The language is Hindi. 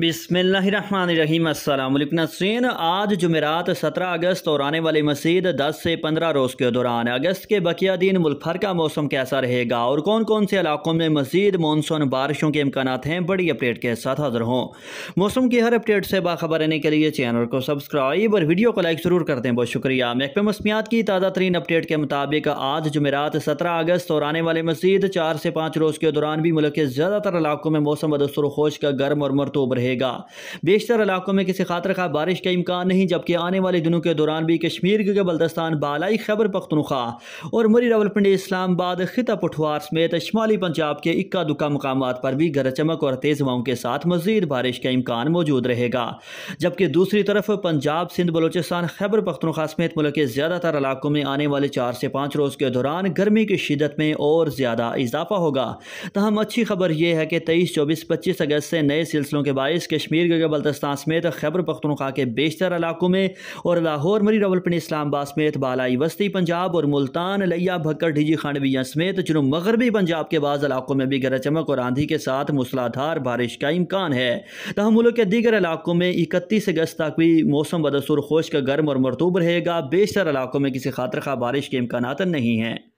बिसमीम नासरीन आज जुमेरात 17 अगस्त और आने वाली मसीद 10 से 15 रोज़ के दौरान अगस्त के बकिया दिन मुल्क भर का मौसम कैसा रहेगा और कौन कौन से इलाकों में मजीद मानसून बारिशों के इम्कान हैं बड़ी अपडेट के साथ हाजिर हों मौसम की हर अपडेट से बाखबर रहने के लिए चैनल को सब्सक्राइब और वीडियो को लाइक ज़रूर कर दें बहुत शुक्रिया महकमे मौसमियात की ताज़ा तरीन अपडेट के मुताबिक आज जुमेरात सत्रह अगस्त और आने वाले मजीद चार से पाँच रोज़ के दौरान भी मुल्क के ज़्यादातर इलाकों में मौसम बदस्तर खोश का गर्म और मरतूब रहेगा बेशतर इलाकों में किसी खातर खा बारिश का इम्कान नहीं जबकि आने वाले दिनों के दौरान भी कश्मीर के बल्दस्तान बालाई खैबर पख्तनख्वा और मरी रवलपिंडी इस्लामाबाद खिता पठवार समेत शुमाली पंजाब के इक्का दुक्का मकाम पर भी गरज चमक और तेज़ हवाओं के साथ मजीद बारिश का इम्कान मौजूद रहेगा जबकि दूसरी तरफ पंजाब सिंध बलोचिस्तान खैबर पख्तनख्वा समेत मुल्क के ज़्यादातर इलाकों में आने वाले चार से पांच रोज़ के दौरान गर्मी की शिदत में और ज़्यादा इजाफा होगा तहम अच्छी खबर यह है कि तेईस चौबीस पच्चीस अगस्त से नए सिलसिलों के बाद बाईस कश्मीर के बल्तस्तान समेत खैबर पख्तनखा के बेशतर इलाकों में और लाहौर मरी रावलपिंडी इस्लामाबाद समेत बालाई वस्ती पंजाब और मुल्तान लिया भक्कर डिजी खानविया समेत जुनू मगरबी पंजाब के बाद इलाकों में भी गरज चमक और आंधी के साथ मूसलाधार बारिश का इम्कान है तहम मुल्क के दीगर इलाकों में इकतीस अगस्त तक भी मौसम बदसूर खुश्क गर्म और मरतूब रहेगा बेशतर इलाकों में किसी खातर खा बारिश के इम्कान नहीं हैं